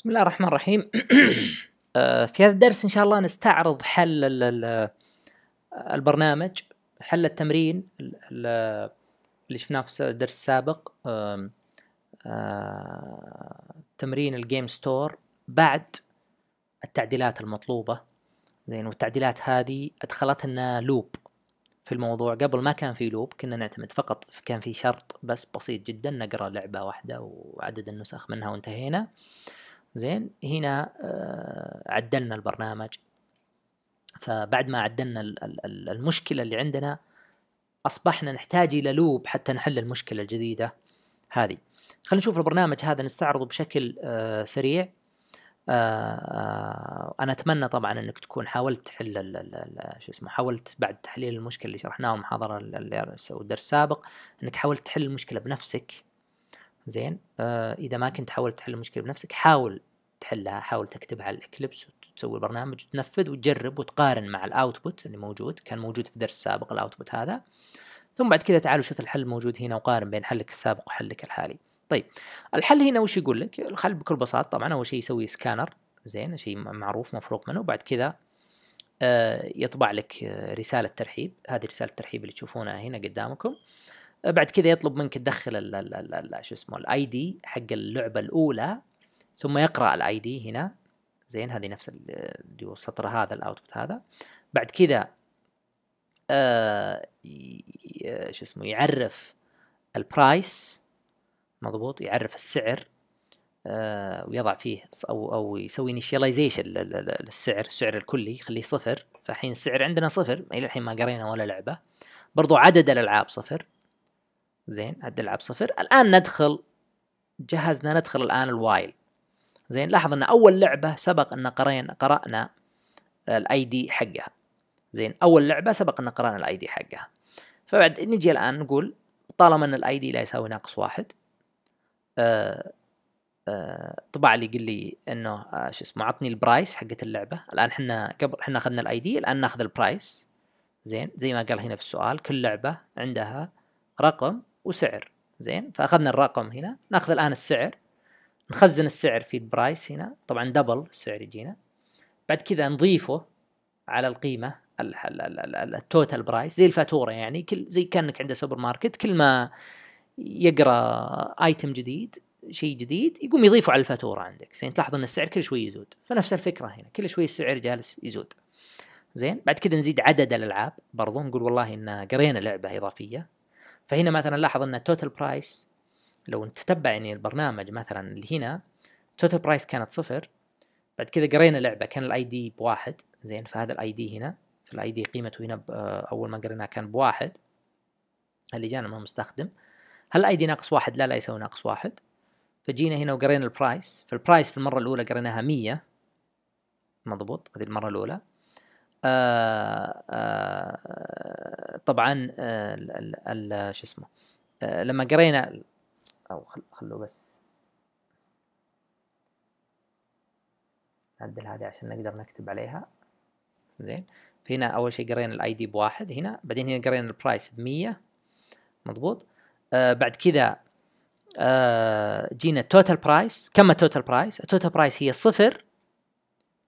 بسم الله الرحمن الرحيم آه، في هذا الدرس ان شاء الله نستعرض حل البرنامج حل التمرين اللي شفناه في الدرس السابق آه، تمرين الجيم ستور بعد التعديلات المطلوبة زين والتعديلات هذه أدخلت لنا لوب في الموضوع قبل ما كان في لوب كنا نعتمد فقط كان في شرط بس بسيط جدا نقرأ لعبة واحدة وعدد النسخ منها وانتهينا آه زين هنا آه، عدلنا البرنامج فبعد ما عدلنا المشكلة اللي عندنا أصبحنا نحتاج إلى لوب حتى نحل المشكلة الجديدة هذه خلينا نشوف البرنامج هذا نستعرضه بشكل آه، سريع آه، أنا أتمنى طبعا أنك تكون حاولت تحل شو اسمه حاولت بعد تحليل المشكلة اللي شرحناها المحاضرة والدرس السابق أنك حاولت تحل المشكلة بنفسك زين آه اذا ما كنت تحاول تحل المشكله بنفسك حاول تحلها حاول تكتبها على الاكليبس وتسوي البرنامج وتنفذ وتجرب وتقارن مع الاوتبوت اللي موجود كان موجود في درس سابق الاوتبوت هذا ثم بعد كذا تعالوا شوف الحل الموجود هنا وقارن بين حلك السابق وحلك الحالي طيب الحل هنا وش يقول لك الحل بكل بساطه طبعا اول شيء يسوي سكانر زين شيء معروف مفروغ منه وبعد كذا آه، يطبع لك آه، رساله ترحيب هذه رساله الترحيب اللي تشوفونها هنا قدامكم بعد كذا يطلب منك تدخل ال ال ال ال شو اسمه الاي دي حق اللعبه الاولى ثم يقرا الاي دي هنا زين هذه نفس اللي هو السطر هذا الاوتبوت هذا بعد كذا آه،, آه شو اسمه يعرف البرايس مضبوط يعرف السعر آه، ويضع فيه او او يسوي انيشياليزيشن للسعر السعر الكلي يخليه صفر فالحين السعر عندنا صفر الى الحين ما قرينا ولا لعبه برضو عدد الالعاب صفر زين عد العب صفر الآن ندخل جهزنا ندخل الآن الوايل زين لاحظ أن أول لعبة سبق أن قرينا قرأنا الاي دي حقها زين أول لعبة سبق أن قرأنا الاي دي حقها فبعد نجي الآن نقول طالما أن الاي دي لا يساوي ناقص واحد آه آه طبع لي قال لي انه آه شو اسمه عطني البرايس حقت اللعبه الان احنا قبل احنا اخذنا الاي دي الان ناخذ البرايس زين زي ما قال هنا في السؤال كل لعبه عندها رقم وسعر زين فاخذنا الرقم هنا ناخذ الان السعر نخزن السعر في البرايس هنا طبعا دبل السعر يجينا بعد كذا نضيفه على القيمه التوتال برايس زي الفاتوره يعني كل زي كانك عند سوبر ماركت كل ما يقرا ايتم جديد شيء جديد يقوم يضيفه على الفاتوره عندك زين تلاحظ ان السعر كل شوي يزود فنفس الفكره هنا كل شوي السعر جالس يزود زين بعد كذا نزيد عدد الالعاب برضو نقول والله ان قرينا لعبه اضافيه فهنا مثلا لاحظ ان التوتال برايس لو تتبع يعني البرنامج مثلا اللي هنا التوتال برايس كانت صفر بعد كذا قرينا لعبه كان الاي دي بواحد زين فهذا الاي دي هنا فالاي دي قيمته هنا اول ما قريناه كان بواحد اللي جانا من المستخدم هل الاي دي ناقص واحد لا لا يساوي ناقص واحد فجينا هنا وقرينا البرايس فالبرايس في المره الاولى قريناها 100 مضبوط هذه المره الاولى آآ آه، آآ آه، طبعا آه، شو اسمه آه، لما قرينا او خلوه بس نعدل هذه عشان نقدر نكتب عليها زين فهنا اول شيء قرينا الاي دي بواحد هنا بعدين هنا قرينا البرايس ب 100 مضبوط آه بعد كذا آه جينا التوتال برايس كم التوتال برايس التوتال برايس هي صفر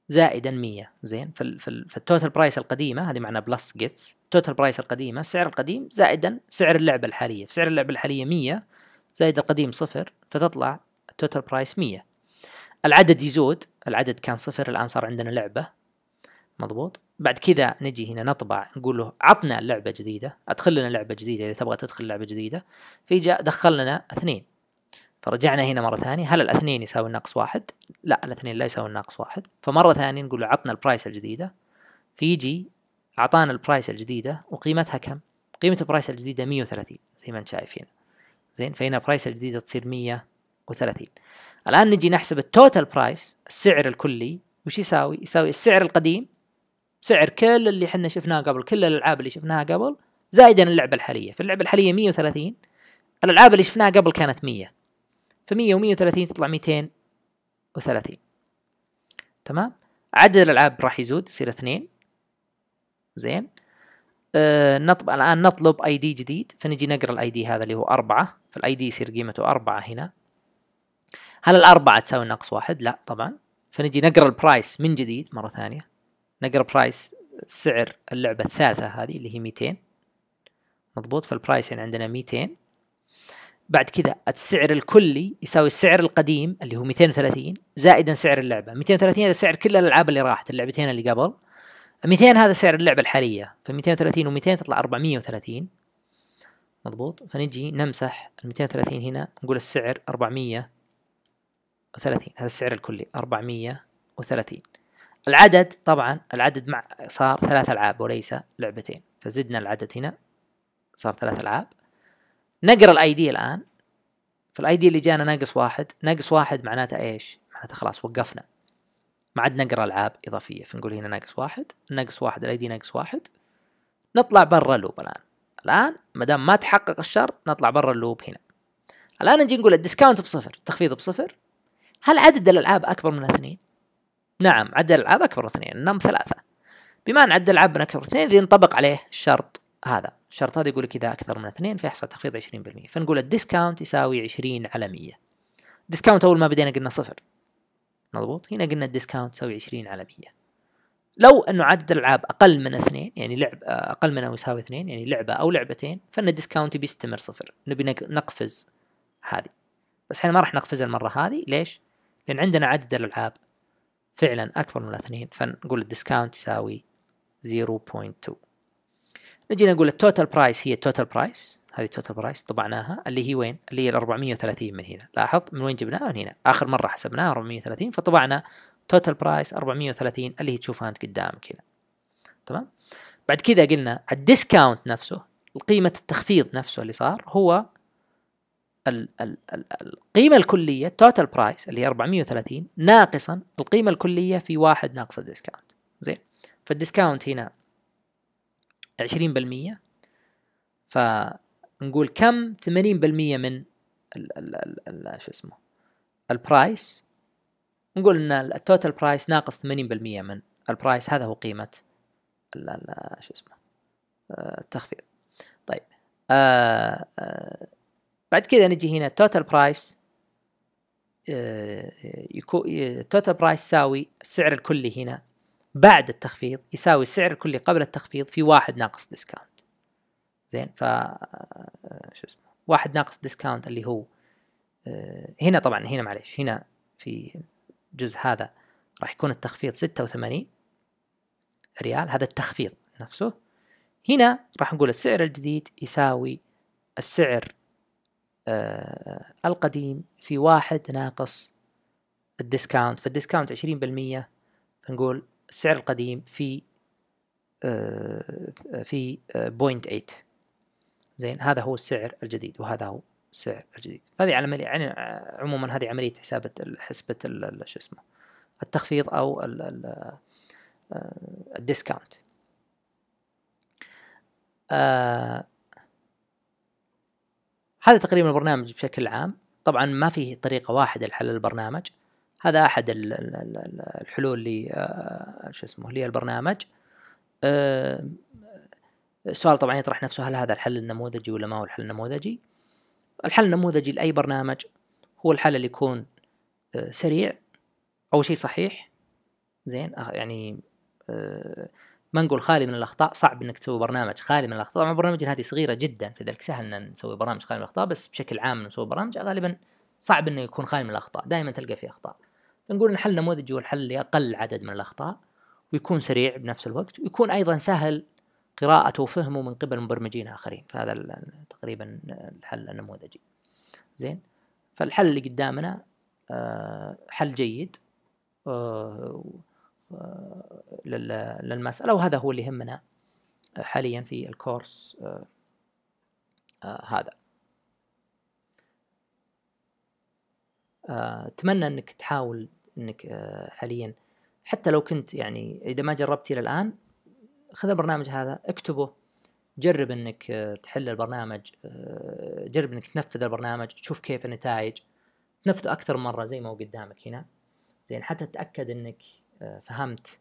زائدا 100 زين فالتوتال برايس القديمه هذه معناها بلس جيتس التوتال برايس القديمه السعر القديم زائدا سعر اللعبه الحاليه فسعر اللعبه الحاليه 100 زائد القديم صفر فتطلع التوتال برايس 100 العدد يزود العدد كان صفر الان صار عندنا لعبه مضبوط بعد كذا نجي هنا نطبع نقول له عطنا لعبه جديده ادخل لنا لعبه جديده اذا تبغى تدخل لعبه جديده فيجا دخل لنا اثنين فرجعنا هنا مرة ثانية هل الاثنين يساوي الناقص واحد؟ لا الاثنين لا يساوي الناقص واحد فمرة ثانية نقول له عطنا البرايس الجديدة فيجي أعطانا البرايس الجديدة وقيمتها كم؟ قيمة البرايس الجديدة 130 زي ما انت شايف هنا زين فهنا البرايس الجديدة تصير 130 الآن نجي نحسب التوتال برايس السعر الكلي وش يساوي؟ يساوي السعر القديم سعر كل اللي احنا شفناه قبل كل الألعاب اللي شفناها قبل زائدا اللعبة الحالية في اللعبة الحالية 130 الألعاب اللي شفناها قبل كانت 100 ف100 و130 تطلع 230 تمام عدد الألعاب راح يزود يصير اثنين زين آه نطب الآن نطلب اي دي جديد فنجي نقرا الاي دي هذا اللي هو أربعة فالاي دي يصير قيمته أربعة هنا هل الأربعة تساوي ناقص واحد؟ لا طبعا فنجي نقرا البرايس من جديد مرة ثانية نقرا برايس سعر اللعبة الثالثة هذه اللي هي 200 مضبوط فالبرايس يعني عندنا 200 بعد كذا السعر الكلي يساوي السعر القديم اللي هو 230 زائدا سعر اللعبه 230 هذا سعر كل الالعاب اللي راحت اللعبتين اللي قبل 200 هذا سعر اللعبه الحاليه ف 230 و200 تطلع 430 مضبوط فنجي نمسح ال 230 هنا نقول السعر 430 هذا السعر الكلي 430 العدد طبعا العدد مع صار ثلاث العاب وليس لعبتين فزدنا العدد هنا صار ثلاث العاب نقرا الاي دي الان فالاي دي اللي جانا ناقص واحد ناقص واحد معناته ايش معناته خلاص وقفنا ما عاد نقرا العاب اضافيه فنقول هنا ناقص واحد ناقص واحد الاي دي ناقص واحد نطلع برا اللوب الان الان ما دام ما تحقق الشرط نطلع برا اللوب هنا الان نجي نقول الديسكاونت بصفر تخفيض بصفر هل عدد الالعاب اكبر من اثنين نعم عدد الالعاب اكبر من اثنين نم ثلاثه بما ان عدد الالعاب اكبر من اثنين ينطبق عليه الشرط هذا الشرط هذا يقول لك إذا أكثر من اثنين فيحصل تخفيض 20% فنقول الديسكاونت يساوي 20 على 100 ديسكاونت أول ما بدينا قلنا صفر مضبوط هنا قلنا الديسكاونت يساوي 20 على 100 لو انه عدد الالعاب اقل من اثنين يعني لعب اقل من او يساوي اثنين يعني لعبه او لعبتين فان الديسكاونت بيستمر صفر نبي نقفز هذه بس احنا ما راح نقفز المره هذه ليش؟ لان عندنا عدد الالعاب فعلا اكبر من اثنين فنقول الديسكاونت يساوي 0.2 نجي نقول التوتال برايس هي التوتال برايس هذه التوتال برايس طبعناها اللي هي وين؟ اللي هي ال 430 من هنا لاحظ من وين جبناها؟ من هنا اخر مره حسبناها 430 فطبعنا توتال برايس 430 اللي هي تشوفها انت قدامك هنا تمام؟ بعد كذا قلنا الديسكاونت نفسه قيمة التخفيض نفسه اللي صار هو ال ال ال القيمة الكلية توتال برايس اللي هي 430 ناقصا القيمة الكلية في واحد ناقص الديسكاونت زين فالديسكاونت هنا 20% فنقول كم 80% من ال ال ال ال شو اسمه البرايس نقول ان التوتال برايس ناقص 80% من البرايس هذا هو قيمة ال ال شو اسمه التخفيض طيب آه، آه، بعد كذا نجي هنا التوتال برايس التوتال برايس يساوي السعر الكلي هنا بعد التخفيض يساوي السعر الكلي قبل التخفيض في واحد ناقص ديسكاونت زين ف آه، شو اسمه واحد ناقص ديسكاونت اللي هو آه، هنا طبعا هنا معليش هنا في الجزء هذا راح يكون التخفيض 86 ريال هذا التخفيض نفسه هنا راح نقول السعر الجديد يساوي السعر آه، القديم في واحد ناقص الديسكاونت فالديسكاونت 20% فنقول السعر القديم في آه، في بوينت آه، 8 زين هذا هو السعر الجديد وهذا هو السعر الجديد هذه عملية يعني آه، عموما هذه عملية حسابة حسبة شو اسمه التخفيض أو الديسكاونت هذا تقريبا البرنامج بشكل عام طبعا ما في طريقة واحدة لحل البرنامج هذا احد الحلول اللي آه، شو اسمه البرنامج السؤال آه، طبعا يطرح نفسه هل هذا الحل النموذجي ولا ما هو الحل النموذجي الحل النموذجي لاي برنامج هو الحل اللي يكون آه، سريع اول شيء صحيح زين يعني ما نقول خالي من الاخطاء صعب انك تسوي برنامج خالي من الاخطاء طبعا برامجنا هذه صغيره جدا فذلك سهل ان نسوي برامج خالي من الاخطاء بس بشكل عام نسوي برامج غالبا صعب انه يكون خالي من الاخطاء دائما تلقى فيه اخطاء نقول ان حل هو الحل اللي اقل عدد من الاخطاء ويكون سريع بنفس الوقت ويكون ايضا سهل قراءته وفهمه من قبل مبرمجين اخرين فهذا تقريبا الحل النموذجي زين فالحل اللي قدامنا آه، حل جيد آه، آه، للمسألة وهذا هو اللي يهمنا حاليا في الكورس هذا أتمنى أنك تحاول انك آه، حاليا حتى لو كنت يعني اذا ما جربت الى الان خذ البرنامج هذا اكتبه جرب انك آه، تحل البرنامج آه، جرب انك تنفذ البرنامج تشوف كيف النتائج نفذه اكثر من مره زي ما هو قدامك هنا زين حتى تتاكد انك فهمت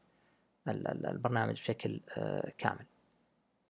البرنامج بشكل كامل